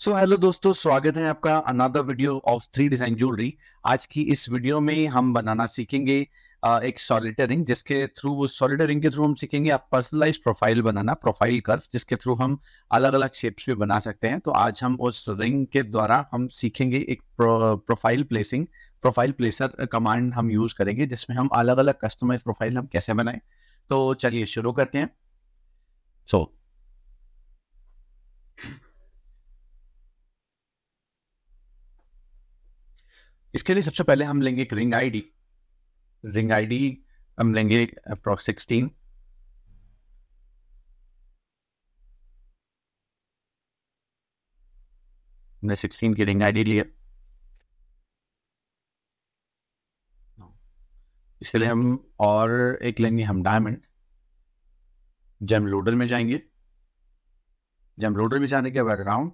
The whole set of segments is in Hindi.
सो हेलो दोस्तों स्वागत है आपका another video of three design jewellery आज की इस वीडियो में हम बनाना सीखेंगे एक सॉलिटर रिंग जिसके थ्रू उस सॉलिटर रिंग के थ्रू हम सीखेंगे आप पर्सनलाइज प्रोफाइल बनाना प्रोफाइल कर्व जिसके थ्रू हम अलग अलग शेप्स भी बना सकते हैं तो आज हम उस रिंग के द्वारा हम सीखेंगे एक profile placing profile placer command हम यूज करेंगे जिसमें हम अलग अलग कस्टमाइज प्रोफाइल हम कैसे बनाए तो चलिए शुरू करते हैं सो so, इसके लिए सबसे पहले हम लेंगे एक रिंग आईडी रिंग आईडी हम लेंगे अप्रॉक्स सिक्सटीन हमने सिक्सटीन की रिंग आईडी लिया इसके लिए हम और एक लेंगे हम डायमंड जेम लोडर में जाएंगे जेम लोडर में जाने के बाद राउंड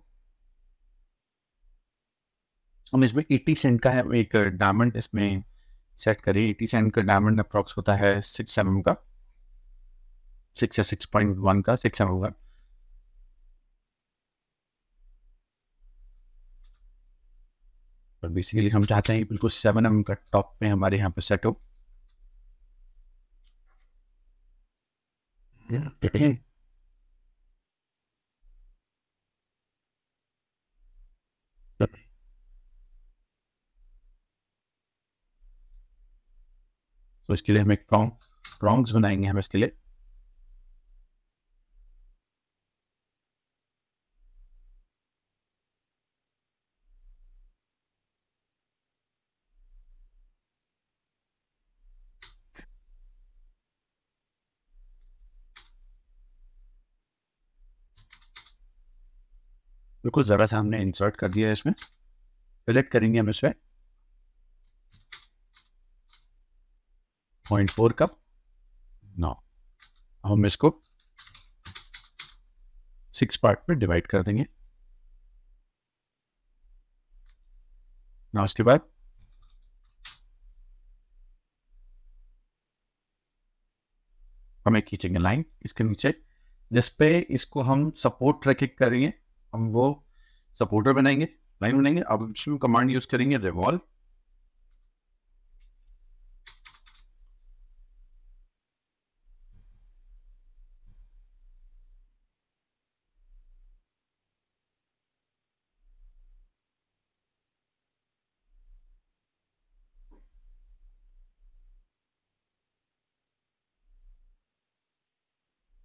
हम इसमें एट्टी सेंट का है एक डायमंड इसमें सेट करें 80 सेंट का डायमंड अप्रॉक्स होता है सिक्स एम का सिक्स या सिक्स पॉइंट वन का सिक्स एम का और बेसिकली हम चाहते हैं बिल्कुल सेवन एम का टॉप में हमारे यहाँ पे सेट हो तो इसके लिए हम एक प्रॉन्ग प्रॉन्ग्स बनाएंगे हम इसके लिए बिल्कुल ज़रा सा हमने इंसर्ट कर दिया है इसमें सेलेक्ट करेंगे हम इसमें पॉइंट फोर कप नौ अब हम इसको सिक्स पार्ट में डिवाइड कर देंगे ना उसके बाद हमें खींचेंगे लाइन इसके नीचे जिसपे इसको हम सपोर्ट रखे करेंगे हम वो सपोर्टर बनाएंगे लाइन बनाएंगे अब कमांड यूज करेंगे रिवॉल्व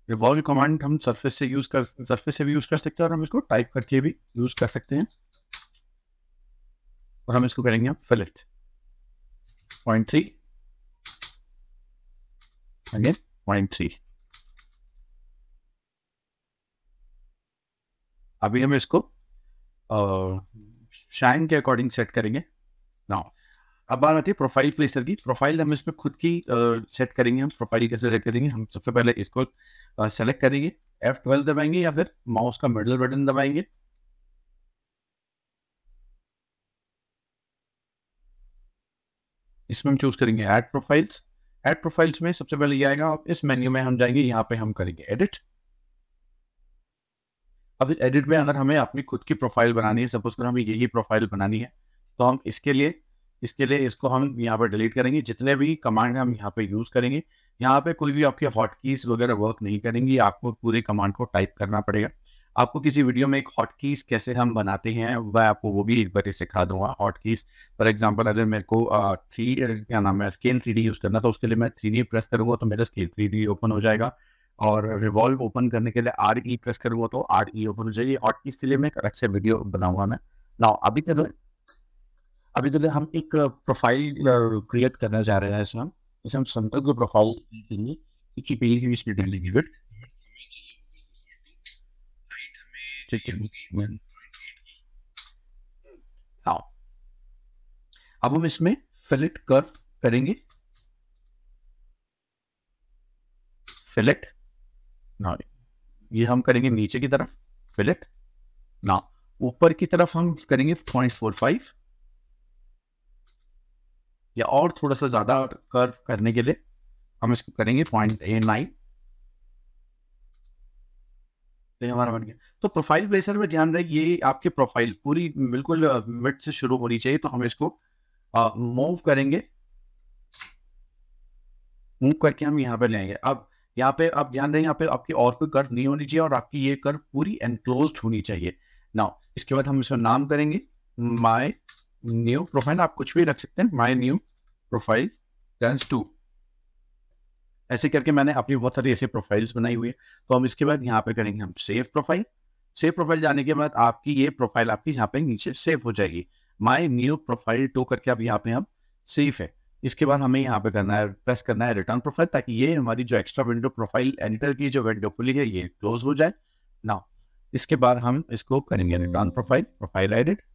रिवॉल्व कमांड hmm. हम सरफेस से यूज कर सरफेस से भी यूज कर सकते हैं और हम इसको टाइप करके भी यूज कर सकते हैं और हम इसको करेंगे fillet point three again point three अभी हम इसको शाइन के अकॉर्डिंग सेट करेंगे नाउ अब बात आती है प्रोफाइल प्लेसर की प्रोफाइल हम इसमें खुद की सेट करेंगे हम प्रोफाइल कैसे सेट करेंगे हम सबसे पहले इसको सेलेक्ट करेंगे F12 दबाएंगे या फिर माउस का मिडल बटन दबाएंगे इसमें हम चूज करेंगे ऐड प्रोफाइल्स ऐड प्रोफाइल्स में सबसे पहले ये आएगा आप इस मेन्यू में हम जाएंगे यहाँ पे हम करेंगे एडिट अब इस एडिट में अगर हमें अपनी खुद की प्रोफाइल बनानी है सपोज कर हमें यही प्रोफाइल बनानी है तो हम इसके लिए इसके लिए इसको हम यहाँ पर डिलीट करेंगे जितने भी कमांड हम यहाँ पे यूज़ करेंगे यहाँ पे कोई भी आपके हॉटकीज वगैरह वर्क नहीं करेंगी आपको पूरे कमांड को टाइप करना पड़ेगा आपको किसी वीडियो में एक हॉटकीज कैसे हम बनाते हैं वह आपको वो भी एक बार सिखा दूंगा हॉटकीज फॉर एग्जांपल अगर मेरे को थ्री क्या नाम है स्केल थ्री यूज़ करना तो उसके लिए मैं थ्री प्रेस करूँगा तो मेरा स्केल थ्री ओपन हो जाएगा और रिवॉल्व ओपन करने के लिए आर ई प्रेस करूँगा तो आर ई ओपन हो जाएगी के लिए मैं अलग से वीडियो बनाऊंगा मैं ना अभी तक अभी तो हम एक प्रोफाइल क्रिएट करना चाह रहे हैं इसमें जैसे हम संदर्भ को प्रोफाइल देंगे सबसे पहले हम इसमें डालेंगे विथ ठीक है हाँ अब हम इसमें फिलेट कर करेंगे फिलेट ना ये हम करेंगे नीचे की तरफ फिलेट ना ऊपर की तरफ हम करेंगे पॉइंट फोर फाइव या और थोड़ा सा ज़्यादा कर्व करने के लिए हम इसको करेंगे पॉइंट ए नाइन हमारा बन गया तो प्रोफाइल प्लेसर में ध्यान रहे ये आपके प्रोफाइल पूरी बिल्कुल मिड से शुरू होनी चाहिए तो हम इसको मूव करेंगे मूव करके हम यहाँ पे लेंगे अब यहाँ पे आप ध्यान रहे यहाँ पे आपकी और कोई कर्व नहीं होनी चाहिए और आपकी ये कर्व पूरी एनक्लोज होनी चाहिए नाउ इसके बाद हम इसको नाम करेंगे माई न्यू प्रोफाइल आप कुछ भी रख सकते हैं my new profile dance two ऐसे करके मैंने अपनी बहुत सारी ऐसे प्रोफाइल्स बनाई हुई है तो हम इसके बाद यहाँ पे करेंगे हम सेव प्रोफाइल सेव प्रोफाइल जाने के बाद आपकी ये प्रोफाइल आपकी यहाँ पे नीचे सेव हो जाएगी माई न्यू प्रोफाइल टू करके अब यहाँ पे हम सेफ है इसके बाद हमें यहाँ पे करना है प्रेस करना है रिटर्न प्रोफाइल ताकि ये हमारी जो एक्स्ट्रा विंडो प्रोफाइल एडिटर की जो विंडो खुली है ये क्लोज हो जाए ना इसके बाद हम इसको करेंगे return profile profile edit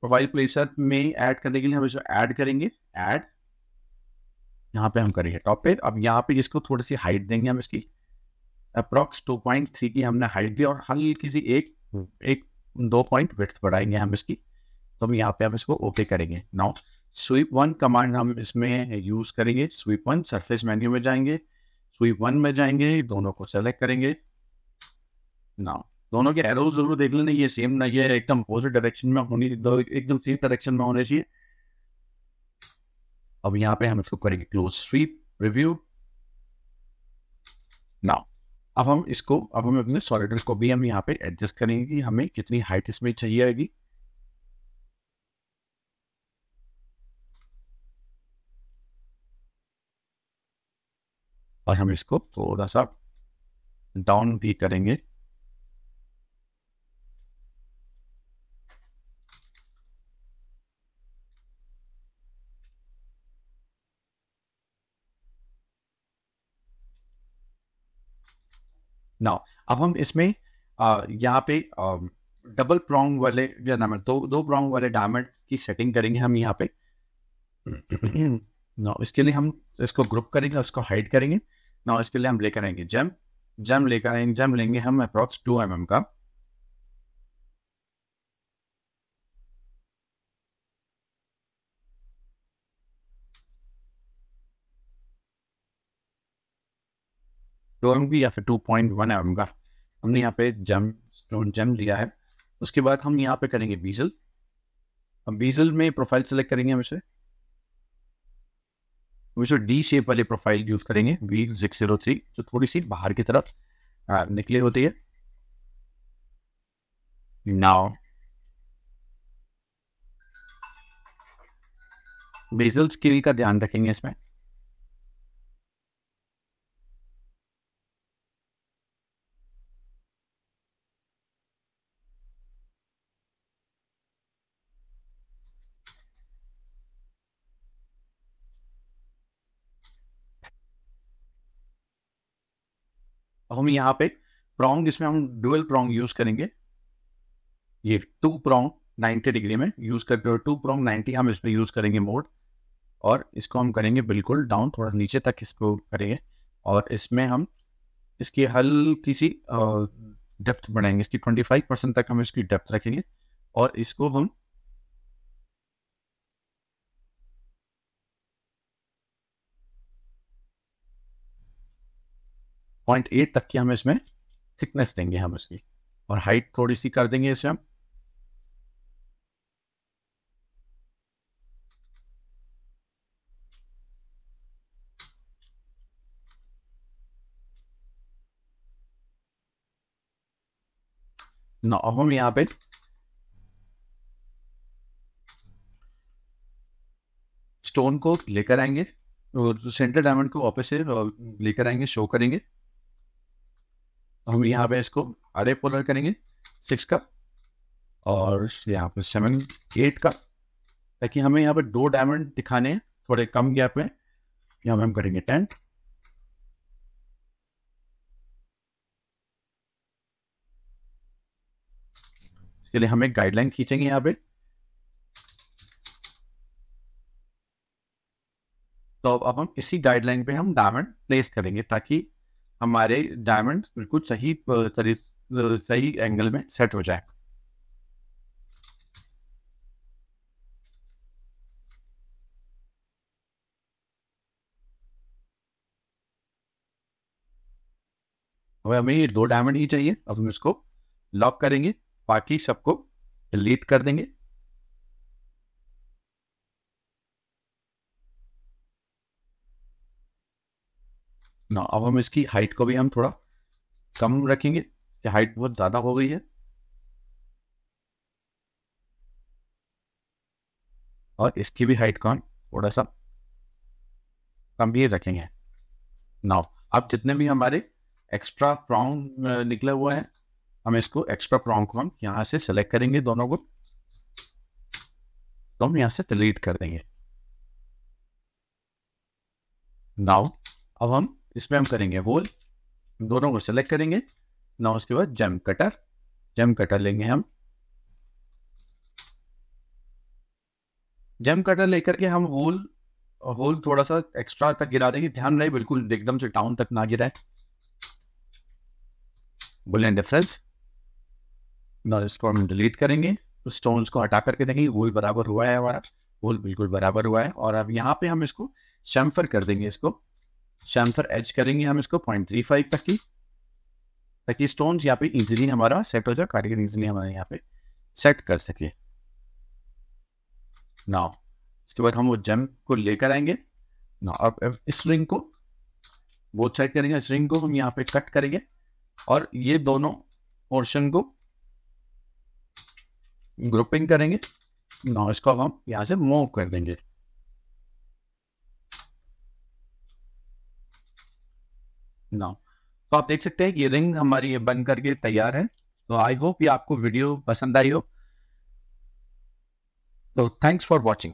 profile placer में ऐड करने के लिए हम इसको ऐड करेंगे ऐड यहाँ पे हम करेंगे टॉप पे अब यहाँ पे इसको थोड़ी सी हाइट देंगे हम इसकी अप्रॉक्स थ्री की हमने हाइट दी और हल्की सी एक एक दो पॉइंट विथ बढ़ाएंगे हम इसकी तो हम यहाँ पे हम इसको ओके करेंगे नाउ स्वीप वन कमांड हम इसमें यूज़ करेंगे स्वीप वन सरफेस मेन्यू में जाएंगे स्वीप वन में जाएंगे दोनों को सेलेक्ट करेंगे नाउ दोनों के एरो जरूर देख लेने ये सेम ना ये एकदम अपोजिट डायरेक्शन में होनी एकदम सेम डायरेक्शन में होने चाहिए अब यहाँ पे हम इसको करेंगे क्लोज स्वीप रिव्यू नाउ अब हम इसको अब हम अपने सॉलिडर को भी हम यहाँ पे एडजस्ट करेंगे हमें कितनी हाइट इसमें चाहिए आएगी और हम इसको थोड़ा सा डाउन भी करेंगे नाउ अब हम इसमें यहाँ पे डबल प्रॉन्ग वाले या नाम दो दो प्रॉन्ग वाले डायमंड की सेटिंग करेंगे हम यहाँ पे नाउ इसके लिए हम इसको ग्रुप करेंगे उसको हाइड करेंगे नाउ इसके लिए हम लेकर आएंगे जम जम लेकर आएंगे जम लेंगे हम अप्रॉक्स टू एम एम का दो एम या फिर टू पॉइंट वन एम का हमने यहाँ पे जम स्टोन जम लिया है उसके बाद हम यहाँ पे करेंगे बीजल हम बीजल में प्रोफाइल सेलेक्ट करेंगे हम इसे हमेशा डी शेप वाले प्रोफाइल यूज करेंगे वी सिक्स जीरो थ्री जो थोड़ी सी बाहर की तरफ निकले होती है नाउ बेजल स्किल का ध्यान रखेंगे इसमें हम यहाँ पे प्रोंग जिसमें हम डुअल प्रोंग यूज करेंगे ये टू प्रोंग 90 डिग्री में यूज करते हुए टू प्रोंग 90 हम इसमें यूज करेंगे मोड और इसको हम करेंगे बिल्कुल डाउन थोड़ा नीचे तक इसको करेंगे और इसमें हम इसकी हल्की सी डेप्थ बढ़ाएंगे इसकी 25 परसेंट तक हम इसकी डेप्थ रखेंगे और इसको हम पॉइंट एट तक की हम इसमें थिकनेस देंगे हम इसकी और हाइट थोड़ी सी कर देंगे इसे हम ना हम यहां पे स्टोन को लेकर आएंगे और सेंटर डायमंड को वापस से लेकर आएंगे शो करेंगे हम यहाँ पे इसको आधे पोलर करेंगे सिक्स का और यहाँ पे सेवन एट का ताकि हमें यहाँ पे दो डायमंड दिखाने हैं थोड़े कम गैप में यहाँ पे हम करेंगे टेन इसके लिए हमें गाइडलाइन खींचेंगे यहाँ पे तो अब हम इसी गाइडलाइन पे हम डायमंड प्लेस करेंगे ताकि हमारे डायमंड बिल्कुल सही सही एंगल में सेट हो जाए अब हमें ये दो डायमंड ही चाहिए अब हम इसको लॉक करेंगे बाकी सबको डिलीट कर देंगे ना अब हम इसकी हाइट को भी हम थोड़ा कम रखेंगे या हाइट बहुत ज़्यादा हो गई है और इसकी भी हाइट हम थोड़ा सा कम भी रखेंगे नाउ अब जितने भी हमारे एक्स्ट्रा प्राउन निकले हुए हैं हम इसको एक्स्ट्रा प्राउन को हम यहाँ से सेलेक्ट करेंगे दोनों को तो हम यहाँ से डिलीट कर देंगे नाउ अब हम इसमें हम करेंगे होल दोनों को सेलेक्ट करेंगे ना उसके बाद जम कटर जम कटर लेंगे हम जम कटर लेकर के हम होल होल थोड़ा सा एक्स्ट्रा तक गिरा देंगे ध्यान रहे बिल्कुल एकदम से टाउन तक ना गिराए बुलेन डिफरेंस ना इसको हम डिलीट करेंगे तो स्टोन्स को हटा करके देखेंगे होल बराबर हुआ है हमारा होल बिल्कुल बराबर हुआ है और अब यहाँ पे हम इसको शैम्फर कर देंगे इसको चैम्फर एज करेंगे हम इसको पॉइंट थ्री फाइव तक की ताकि स्टोन यहाँ पे इजिली हमारा सेट हो जाए कारीगर इजिली हमारे यहाँ पे सेट कर सके ना इसके बाद हम वो जम को लेकर आएंगे ना अब इस रिंग को वो चेक करेंगे इस रिंग को हम यहाँ पे कट करेंगे और ये दोनों पोर्शन को ग्रुपिंग करेंगे ना इसको हम यहाँ से मूव कर देंगे नाउ तो आप देख सकते हैं कि ये रिंग हमारी बन करके तैयार है तो आई होप ये आपको वीडियो पसंद आई हो तो थैंक्स फॉर वॉचिंग